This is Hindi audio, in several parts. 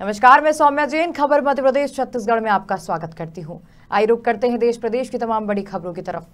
नमस्कार मैं सौम्या जैन खबर मध्य प्रदेश छत्तीसगढ़ में आपका स्वागत करती हूँ आई रुक करते हैं देश प्रदेश की तमाम बड़ी खबरों की तरफ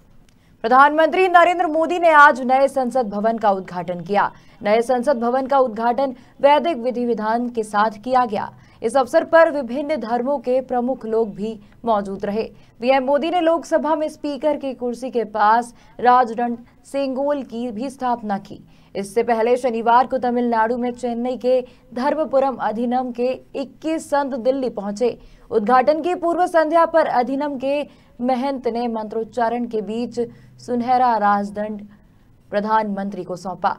प्रधानमंत्री नरेंद्र मोदी ने आज नए संसद भवन का उद्घाटन किया नए संसद भवन का उद्घाटन वैदिक विधि विधान के साथ किया गया इस अवसर पर विभिन्न धर्मों के प्रमुख लोग भी मौजूद रहे पीएम मोदी ने लोकसभा में स्पीकर की कुर्सी के पास राजदंड सेंगोल की भी स्थापना की इससे पहले शनिवार को तमिलनाडु में चेन्नई के धर्मपुरम अधिनम के 21 संत दिल्ली पहुंचे उद्घाटन की पूर्व संध्या पर अधिनम के महंत ने मंत्रोच्चारण के बीच सुनहरा राजदंड प्रधानमंत्री को सौंपा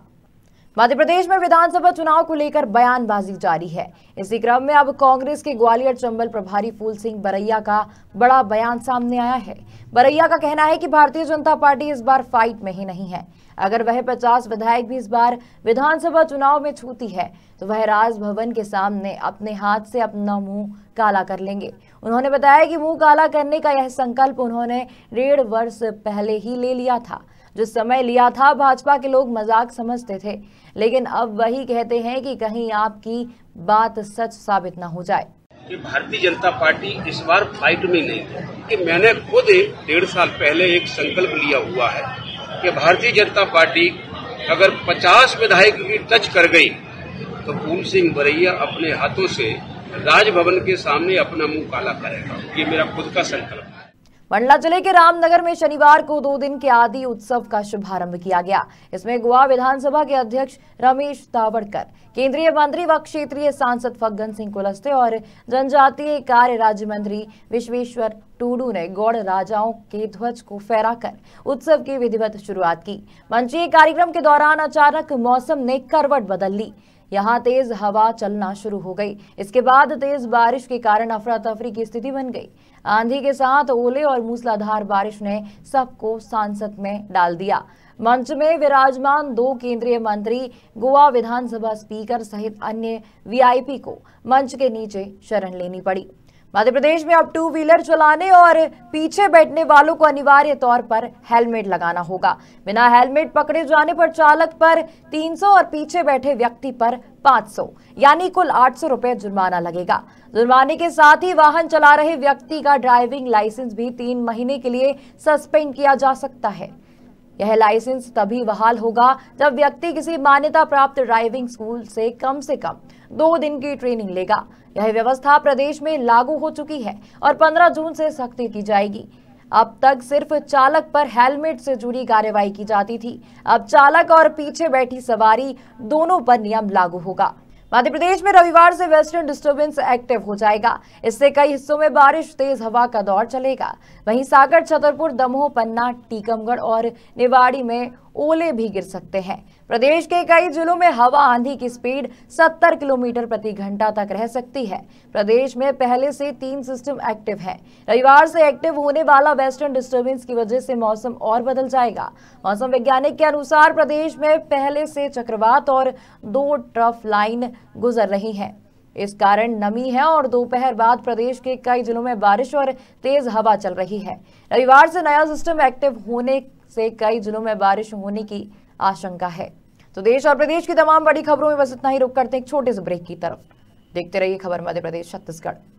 मध्य प्रदेश में विधानसभा चुनाव को लेकर बयानबाजी जारी है इसी क्रम में अब कांग्रेस के ग्वालियर चंबल प्रभारी फूल सिंह बरैया का बड़ा बयान सामने आया है बरैया का कहना है कि भारतीय जनता पार्टी इस बार फाइट में ही नहीं है अगर वह 50 विधायक भी इस बार विधानसभा चुनाव में छूती है तो वह राजभवन के सामने अपने हाथ से अपना मुंह काला कर लेंगे उन्होंने बताया कि मुंह काला करने का यह संकल्प उन्होंने डेढ़ वर्ष पहले ही ले लिया था जो समय लिया था भाजपा के लोग मजाक समझते थे लेकिन अब वही कहते हैं कि कहीं आपकी बात सच साबित न हो जाए कि भारतीय जनता पार्टी इस बार फाइट में नहीं कि मैंने खुद डेढ़ साल पहले एक संकल्प लिया हुआ है कि भारतीय जनता पार्टी अगर 50 विधायक भी टच कर गई तो पूल सिंह बरैया अपने हाथों से राजभवन के सामने अपना मुंह काला करेगा ये मेरा खुद का संकल्प है मंडला जिले के रामनगर में शनिवार को दो दिन के आदि उत्सव का शुभारंभ किया गया इसमें गोवा विधानसभा के अध्यक्ष रमेश तावड़कर केंद्रीय मंत्री व क्षेत्रीय सांसद फग्गन सिंह कुलस्ते और जनजातीय कार्य राज्य मंत्री विश्वेश्वर टूडू ने गौड़ राजाओं के ध्वज को फहराकर उत्सव की विधिवत शुरुआत की मंचीय कार्यक्रम के दौरान अचानक मौसम ने करवट बदल ली यहाँ तेज हवा चलना शुरू हो गई इसके बाद तेज बारिश के कारण अफरा तफरी की स्थिति बन गई आंधी के साथ ओले और मूसलाधार बारिश ने सबको सांसद में डाल दिया मंच में विराजमान दो केंद्रीय मंत्री गोवा विधानसभा स्पीकर सहित अन्य वीआईपी को मंच के नीचे शरण लेनी पड़ी मध्य प्रदेश में अब टू व्हीलर चलाने और पीछे बैठने वालों को अनिवार्य तौर पर हेलमेट लगाना होगा बिना हेलमेट पकड़े जाने पर चालक पर 300 और पीछे बैठे व्यक्ति पर 500 यानी कुल 800 रुपए जुर्माना लगेगा जुर्माने के साथ ही वाहन चला रहे व्यक्ति का ड्राइविंग लाइसेंस भी तीन महीने के लिए सस्पेंड किया जा सकता है यह लाइसेंस तभी बहाल होगा जब व्यक्ति किसी मान्यता प्राप्त ड्राइविंग स्कूल से कम से कम दो दिन की ट्रेनिंग लेगा यह व्यवस्था प्रदेश में लागू हो चुकी है और 15 जून से सख्ती की जाएगी अब तक सिर्फ चालक पर हेलमेट से जुड़ी कार्यवाही की जाती थी अब चालक और पीछे बैठी सवारी दोनों पर नियम लागू होगा मध्य प्रदेश में रविवार से वेस्टर्न डिस्टर्बेंस एक्टिव हो जाएगा इससे कई हिस्सों में बारिश तेज हवा का दौर चलेगा वहीं सागर छतरपुर दमोह पन्ना टीकमगढ़ और निवाड़ी में ओले भी गिर सकते हैं प्रदेश के कई जिलों में हवा आंधी की स्पीड 70 किलोमीटर प्रति घंटा तक रह सकती है प्रदेश में पहले से तीन सिस्टम एक्टिव हैं। रविवार से एक्टिव होने वाला वेस्टर्न डिस्टरबेंस की वजह से मौसम और बदल जाएगा मौसम वैज्ञानिक के अनुसार प्रदेश में पहले से चक्रवात और दो ट्रफ लाइन गुजर रही है इस कारण नमी है और दोपहर बाद प्रदेश के कई जिलों में बारिश और तेज हवा चल रही है रविवार से नया सिस्टम एक्टिव होने से कई जिलों में बारिश होने की आशंका है तो देश और प्रदेश की तमाम बड़ी खबरों में बस इतना ही रुक करते हैं एक छोटे से ब्रेक की तरफ देखते रहिए खबर मध्य प्रदेश छत्तीसगढ़